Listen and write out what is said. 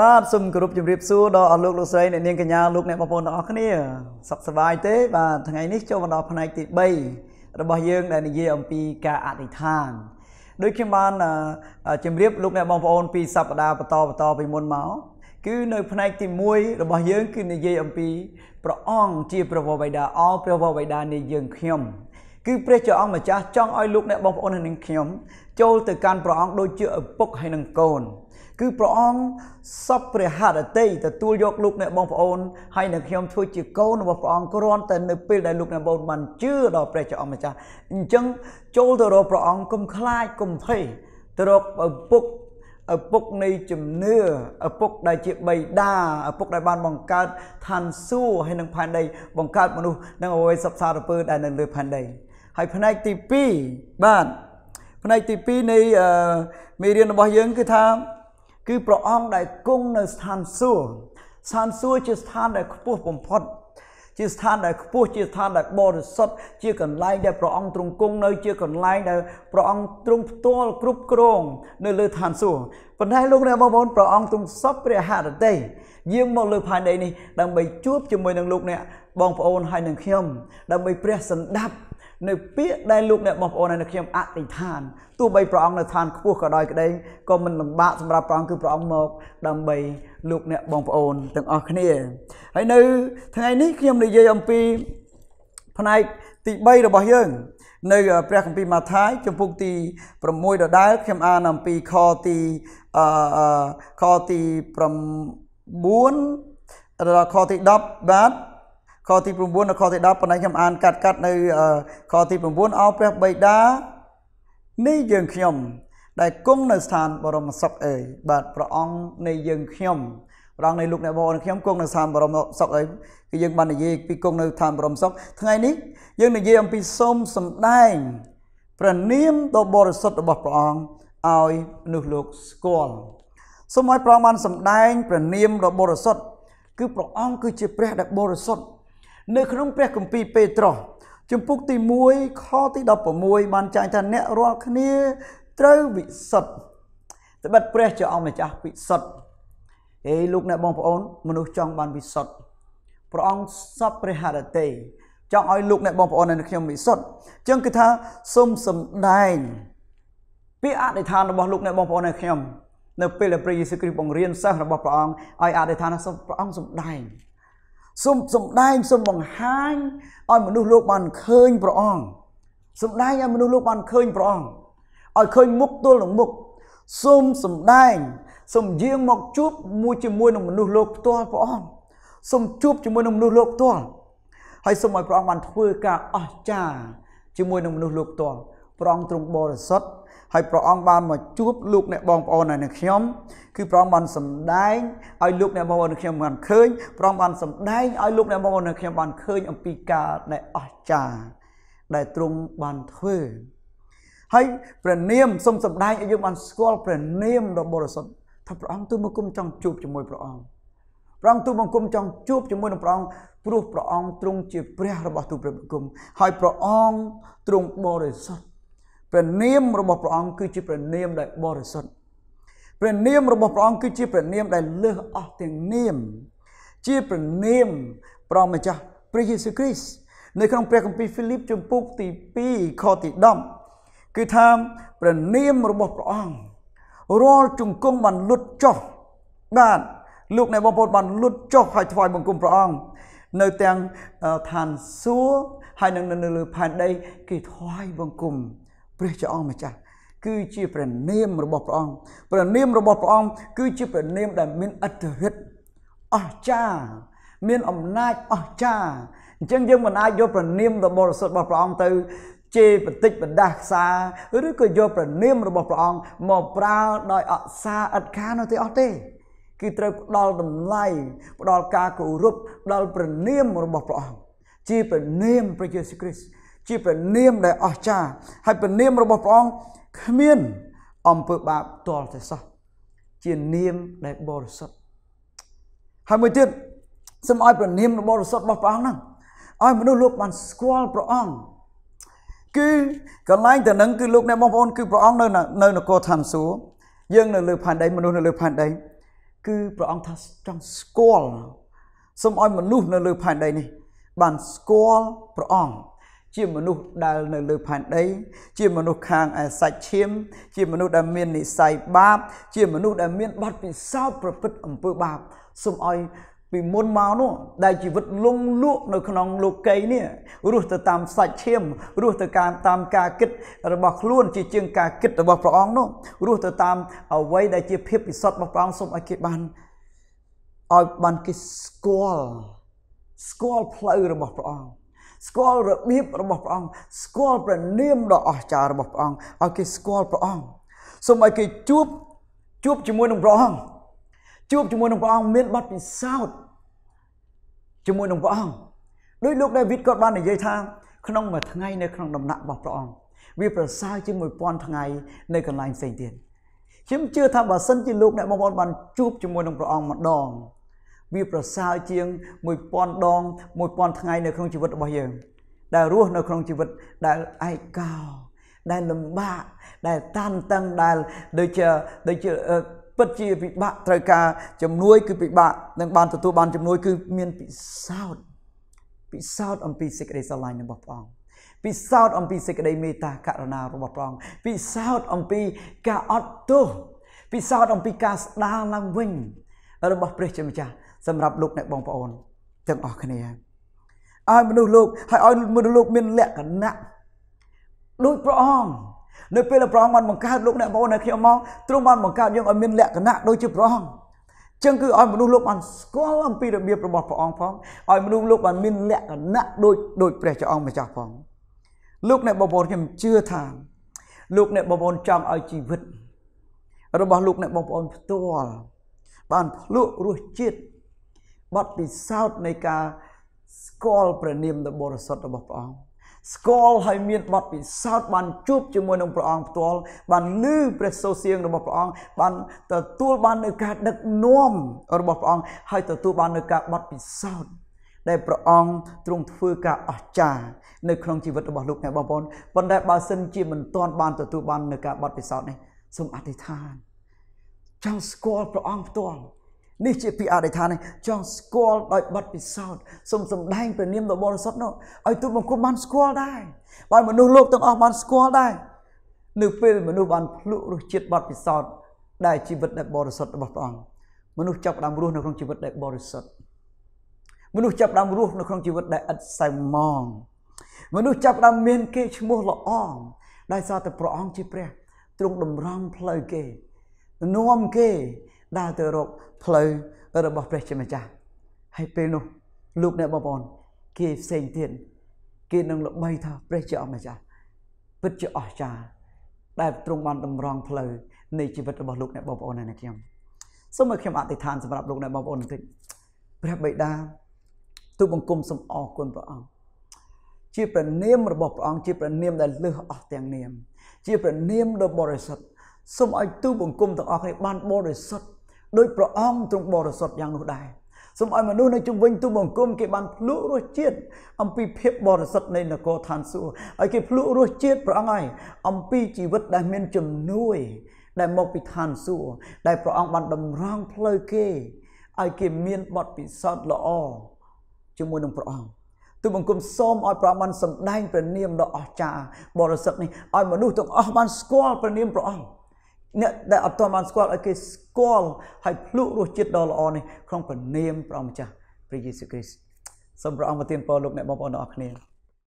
បាទសូមគោរពជម្រាបសួរដល់អស់លោកលោកស្រីអ្នកនាងកញ្ញាលោកអ្នកបងប្អូនទាំងអស់គ្នាសុខសប្បាយទេបាទថ្ងៃនេះចូលមកដល់ផ្នែកទី3របស់យើងដែលនិយាយអំពីការអធិដ្ឋានដូចខ្ញុំបានជម្រាបលោកអ្នកបងប្អូនពី សប្តាហ៍បន្តបន្តពីមុនមកគឺនៅ ផ្នែកទី1របស់យើងគឺនិយាយអំពីព្រះអង្គជាព្រះវរបិតាអព្រះវរបិតានៃយើងខ្ញុំគឺព្រះជាអង្គម្ចាស់ចង់ឲ្យលោកអ្នកបងប្អូននិងខ្ញុំចូលទៅកាន់ព្រះអង្គដូចជាឪពុកហើយនិងកូនគឺព្រះអង្គសពព្រះハរតីទទួលយកលោកអ្នក បងប្អូនហើយនឹងខ្ញុំធ្វើជាកូនរបស់ព្រះអង្គគ្រាន់តែនៅពេលដែលលោកអ្នកបងប្អូនបានជឿដល់ព្រះជាអង្គម្ចាស់អញ្ចឹងចូលទៅរកព្រះអង្គកុំខ្លាចកុំភ័យទៅរកឪពុកឪពុកនៃជំនឿឪពុកដែលជាបិតាឪពុកដែលបានបង្កើតឋានសួគ៌ហើយនឹងផែនដីបង្កើតមនុស្សនិងអវ័យសពសារពើដែលនៅលើផែនដីហើយផ្នែកទី2បាទផ្នែកទី2នៃមេរៀនរបស់យើងគឺថាគឺព្រះអង្គដែលគង់នៅស្ថានសួគ៌ស្ថានសួគ៌ជាស្ថានដែលខ្ពស់បំផុត ជាស្ថានដែលខ្ពស់ជាស្ថានដែលបរិសុទ្ធជាកន្លែងដែលព្រះអង្គទ្រង់គង់នៅជាកន្លែងដែលព្រះអង្គទ្រង់ផ្ទាល់គ្រប់គ្រងនៅលើឋានសួគ៌ប៉ុន្តែលោកអ្នកបងប្អូនព្រះអង្គទ្រង់សពព្រះハរតីយាងមកលើផែនដីនេះដើម្បីជួបជាមួយនឹងលោកអ្នកបងប្អូនហើយនឹងខ្ញុំដើម្បីព្រះសន្តាប់នៅពាក្យដែលលោកអ្នកបងប្អូនហើយនៅខ្ញុំអធិដ្ឋានទោះបីព្រះអង្គនៅឋានខ្ពស់ក៏ដោយក្តីក៏មិនលំបាកសម្រាប់ព្រះអង្គគឺព្រះអង្គមកដើម្បីលោកអ្នកបងប្អូនទាំងអស់គ្នាហើយនៅ ថ្ងៃនេះខ្ញុំនិយាយអំពី ផ្នែកទី3របស់យើង នៅព្រះគម្ពីរម៉ាថាយចំពុកទី6ដដែលខ្ញុំអានអំពីខទីអឺខទី9ដល់ខទី10បាទខទី9និងខទី10ប៉ុន្តែខ្ញុំអាន កាត់កាត់នៅខទី9អោព្រះបិតានេះយើងខ្ញុំ ដែលគង់នៅស្ថានបរមសុខអើយបាទព្រះអង្គនៃយើង ខ្ញុំព្រះអង្គនៃលោកអ្នកបងប្អូនខ្ញុំគង់នៅស្ថានបរមសុខអើយគឺយើងបាននិយាយពីគង់នៅស្ថានបរមសុខថ្ងៃនេះយើងនិយាយអំពីសូមសម្ដែងព្រះនាមដ៏បរិសុទ្ធរបស់ព្រះអង្គឲ្យមនុស្សលោកស្គាល់សូមឲ្យព្រះអង្គបានសម្ដែងព្រះនាមដ៏បរិសុទ្ធគឺព្រះអង្គគឺជាព្រះដែលបរិសុទ្ធនៅក្នុងព្រះគម្ពីរពេត្រុសជំពូកទី1ខទី16បានចែងថាអ្នករាល់គ្នាត្រូវវិសុទ្ធត្បិតព្រះជាអង្គម្ចាស់វិសុទ្ធអេលោកអ្នកបងប្អូនមនុស្សចង់បានវិសុទ្ធព្រះអង្គសពព្រះហរតេចង់ឲ្យលោកអ្នកបងប្អូននៅខ្ញុំវិសុទ្ធចឹងគឺថាសូមសំដែងពាក្យអធិដ្ឋានរបស់លោកអ្នកបងប្អូននៅខ្ញុំនៅពេលដែលព្រះយេស៊ូវគ្រីស្ទបង្រៀនសិស្សរបស់ព្រះអង្គឲ្យអធិដ្ឋានសូមព្រះអង្គសំដែងសូមសំដែងសូមបង្ហាញឲ្យមនុស្សលោកបានឃើញព្រះអង្គសំដែងឲ្យមនុស្សលោកបានឃើញព្រះអង្គឲ្យឃើញមុខទល់នឹងមុខសូមសំដែងសូមយាងមកជួបមួយជាមួយនឹងមនុស្សលោកផ្ទាល់ព្រះអង្គសូមជួបជាមួយនឹងមនុស្សលោកផ្ទាល់ហើយសូមឲ្យព្រះអង្គបានធ្វើការអស្ចារ្យជាមួយនឹងមនុស្សលោកផ្ទាល់ព្រះអង្គទ្រង់បរិសុទ្ធហើយព្រះអង្គបានមកជួប លោកអ្នកបងប្អូនហើយនឹងខ្ញុំគឺព្រះអង្គបានសម្ដែងឲ្យលោកអ្នកបងប្អូនខ្ញុំបានឃើញព្រះអង្គបានសម្ដែងឲ្យលោកអ្នកបងប្អូនខ្ញុំបានឃើញអំពីការដែលអស្ចារ្យដែលទ្រង់បានធ្វើហើយព្រះនាមសូមសម្ដែងឲ្យយើងបានស្គាល់ព្រះនាមដ៏បរិសុទ្ធថាព្រះអង្គទូមកគុំចង់ជួបជាមួយព្រះអង្គព្រះអង្គទូមកគុំចង់ជួបជាមួយនឹងព្រះអង្គព្រោះព្រះអង្គទ្រង់ជា ព្រះរបស់ទូព្រះបង្គំហើយព្រះអង្គទ្រង់បរិសុទ្ធព្រះនាមរបស់ព្រះអង្គគឺជាព្រះនាមដែលបរិសុទ្ធព្រះនាមរបស់ព្រះអង្គគឺជាព្រះនាមដែលលើសអស់ទាំងនាមជាព្រះនាមព្រះម្ចាស់ព្រះយេស៊ូវគ្រីស្ទនៅក្នុងព្រះគម្ពីរហ្វីលីបជំពូកទី2ខទី10គឺថាព្រះនាមរបស់ព្រះអង្គរាល់ជង្គង់បានលុតចុះបាទលោកអ្នកបងប្អូនបានលុតចុះហើយថ្វាយបង្គំព្រះអង្គនៅទាំងឋានសួគ៌ហើយនឹងនៅលើផែនដី គេថ្វាយបង្គំព្រះជាអង្គម្ចាស់គឺជាព្រះនាមរបស់ព្រះអង្គព្រះនាមរបស់ព្រះអង្គគឺជាព្រះនាមដែលមានអត្ថរិទ្ធអស្ចារ្យមានអំណាចអស្ចារ្យអញ្ចឹងយើងមិនអាចយកព្រះនាមដ៏បរិសុទ្ធរបស់ព្រះអង្គទៅជេរបន្តិចបណ្ដាខ្សាឬក៏យកព្រះនាមរបស់ព្រះអង្គមកប្រើដោយអសាឥតខាននោះទេអត់ទេគឺត្រូវផ្ដល់តម្លៃផ្ដល់ការគោរពដល់ព្រះនាមរបស់ព្រះអង្គជាព្រះនាមព្រះយេស៊ូវគ្រីស្ទជាព្រះនាមដែលអស្ចារ្យហើយព្រះនាមរបស់ព្រះអង្គគ្មានអំពើបាបតលតែសោះជានាមដែលបរិសុទ្ធហើយមួយទៀតសូមឲ្យព្រះនាមបរិសុទ្ធរបស់ព្រះអង្គហ្នឹងឲ្យមនុស្សលោកបានស្គាល់ព្រះអង្គគឺកន្លែងទៅនឹងគឺលោកអ្នកបងប្អូនគឺព្រះអង្គនៅនៅនគរឋានសួគ៌យើងនៅលើផែនដីមនុស្សនៅលើផែនដីគឺព្រះអង្គថាចង់ស្គាល់សូមឲ្យមនុស្សនៅលើផែនដីនេះ បានស្គាល់ព្រះអង្គជាមនុស្សដែលនៅលើផែនដី ជាមនុស្សខាងឯសាច់ឈាម ជាមនុស្សដែលមាននិស័យបាប ជាមនុស្សដែលមានបទពិសោធន៍ប្រព្រឹត្តអំពើបាបសូមឲ្យ ពីមុនមកនោះ ដែលជីវិតលងលក់នៅក្នុងលោកីនេះរស់ទៅតាមសាច់ឈាមរស់ទៅតាមតាមការគិតរបស់ខ្លួន ជាជាងការគិតរបស់ព្រះអង្គនោះរស់ទៅតាមអ្វីដែលជាភាពពិសុទ្ធរបស់ព្រះអង្គសូមឲ្យគេបានឲ្យបានគេស្គាល់ស្គាល់ផ្លូវរបស់ព្រះអង្គស្គាល់របៀបរបស់ព្រះអង្គស្គាល់ព្រះនាមដ៏អស្ចារ្យរបស់ព្រះអង្គឲ្យគេស្គាល់ព្រះអង្គសូមឲ្យគេជួបជួបជាមួយនឹងព្រះអង្គជួបជាមួយនឹងព្រះអង្គមានបទពិសោធន៍ជាមួយនឹងព្រះអង្គដោយលោកដាវីតគាត់បាននិយាយថា ក្នុងមួយថ្ងៃនៅក្នុងដំណាក់របស់ព្រះអង្គវាប្រសើរជាង1000ថ្ងៃនៅកន្លែងផ្សេងទៀតខ្ញុំជឿថាបើសិនជាលោកអ្នកបងប្អូនបានជួបជាមួយនឹងព្រះអង្គម្ដងវាប្រសើរជាង1000ដង1000ថ្ងៃនៅក្នុងជីវិតរបស់យើងដែលរស់នៅក្នុងជីវិតដែលឯកោដែលលំបាកដែលតានតឹងដែលដូចជាដូចជាពិតជាពិបាកត្រូវការជំនួយគឺពិបាកនឹងបានទទួលបានជំនួយគឺមានពិសោធន៍ពិសោធន៍អំពីសេចក្តីស្រឡាញ់របស់ព្រះអង្គពិសោធន៍អំពីសេចក្តីមេត្តាករុណារបស់ព្រះអង្គពិសោធន៍អំពីការអត់ទោសពិសោធន៍អំពីការស្ដារឡើងវិញរបស់ព្រះជាម្ចាស់សម្រាប់លោកអ្នកបងប្អូនទាំងអស់គ្នាឲ្យមនុស្សលោកឲ្យឲ្យមនុស្សលោកមានលក្ខណៈដូចព្រះអង្គនៅពេលដែលព្រះអង្គបានបង្កើតលោកអ្នកបងប្អូននៅខ្ញុំមកទ្រង់បានបង្កើតយើងឲ្យមានលក្ខណៈដូចជាព្រះអង្គចឹងគឺឲ្យមនុស្សលោកបានស្គាល់អំពីរបៀបរបស់ព្រះអង្គផងឲ្យមនុស្សលោកបានមានលក្ខណៈដូចដូចព្រះជាអង្គម្ចាស់ផងលោកអ្នកបងប្អូនខ្ញុំជឿថា លោកអ្នកបងប្អូនចង់ឲ្យជីវិតរបស់លោកអ្នកបងប្អូនផ្ទាល់បានភ្លក់រសជាតិបទពិសោធន៍នៃការស្គាល់ព្រះនាមដ៏បរិសុទ្ធរបស់ព្រះអង្គស្គាល់ហើយមានបទពិសោធន៍បានជួបជាមួយនឹងព្រះអង្គផ្ទាល់បានលឺព្រះសូរសៀងរបស់ព្រះអង្គបានទទួលបាននូវការដឹកនាំរបស់ព្រះអង្គហើយទទួលបាននូវការបទពិសោធន៍ដែលព្រះអង្គទ្រង់ធ្វើការអស្ចារ្យនៅក្នុងជីវិតរបស់លោកអ្នកបងប្អូនប៉ុន្តែបើសិនជាមិនទាន់បានទទួលបាននូវការបទពិសោធន៍នេះសូមអធិដ្ឋានចង់ស្គាល់ព្រះអង្គផ្ទាល់នេះជាពាក្យអធិដ្ឋានចង់ស្គាល់ដោយបទពិសោធន៍សូមសម្ដែងព្រះនាមដ៏បរិសុទ្ធនោះឲ្យទូលបង្គំបានស្គាល់ដែរបើមនុស្សលោកទាំងអស់បានស្គាល់ដែរនៅពេលមនុស្សបានភ្លក់រសជាតិបទពិសោធន៍ដែលជីវិតដែលបរិសុទ្ធរបស់ព្រះអង្គមនុស្សចាប់ផ្ដើមរស់នៅក្នុងជីវិតដែលបរិសុទ្ធមនុស្សចាប់ផ្ដើមរស់នៅក្នុងជីវិតដែលឥតសៅម៉ងមនុស្សចាប់ផ្ដើមមានគេឈ្មោះល្អដោយសារតែព្រះអង្គជាព្រះ ទ្រង់តម្រង់ផ្លូវគេនាំគេដើរទៅរកផ្លូវរបស់ព្រះជាម្ចាស់ហើយពេលនោះលោកអ្នកបងប្អូនគេផ្សេងទៀតគេនឹងល្បីថាព្រះជាអម្ចាស់ពិតជាអស្ចារ្យដែលទ្រង់បានតម្រង់ផ្លូវនៃជីវិតរបស់លោកអ្នកបងប្អូនហើយអ្នកខ្ញុំសូមឲ្យខ្ញុំអធិដ្ឋានសម្រាប់លោកអ្នកបងប្អូនបន្តិចព្រះបិតាទូបង្គំសូមអរគុណព្រះអង្គជាព្រះនាមរបស់ព្រះអង្គជាព្រះនាមដែលលើសអស់ទាំង នាម ជាព្រះនាមដ៏បរិសុទ្ធសូមឲ្យទូបង្គំទាំងអស់គ្នាបានបរិសុទ្ធដោយព្រះអង្គទ្រង់បរិសុទ្ធយ៉ាងនោះដែរសូមឲ្យមនុស្សនៅជុំវិញទូបង្គំគេបានភ្លក់រសជាតិអំពីភាពបរិសុទ្ធនៃនគរឋានសួគ៌ឲ្យគេភ្លក់រសជាតិព្រះអង្គហើយអំពីជីវិតដែលមានជំនួយ ដែលមកពីឋានសួគ៌ដែលព្រះអង្គបានតម្រង់ផ្លូវគេឲ្យគេមានបទពិសោធន៍ល្អជាមួយនឹងព្រះអង្គទូបង្គំសូមឲ្យព្រះអង្គបានសម្ដែងព្រះនាមដ៏អស្ចារ្យបរិសុទ្ធនេះឲ្យមនុស្សទាំងអស់បានស្គាល់ព្រះនាមព្រះអង្គអ្នកដែលអត់ទាន់បានស្គាល់ឲ្យគេស្គាល់ហើយភ្លុករសជាតិដ៏ល្អនេះក្នុងព្រះនាមព្រះម្ចាស់ព្រះយេស៊ូវគ្រីស្ទសូមព្រះអង្គប្រទានពរលោកអ្នកបងប្អូនទាំងអស់គ្នា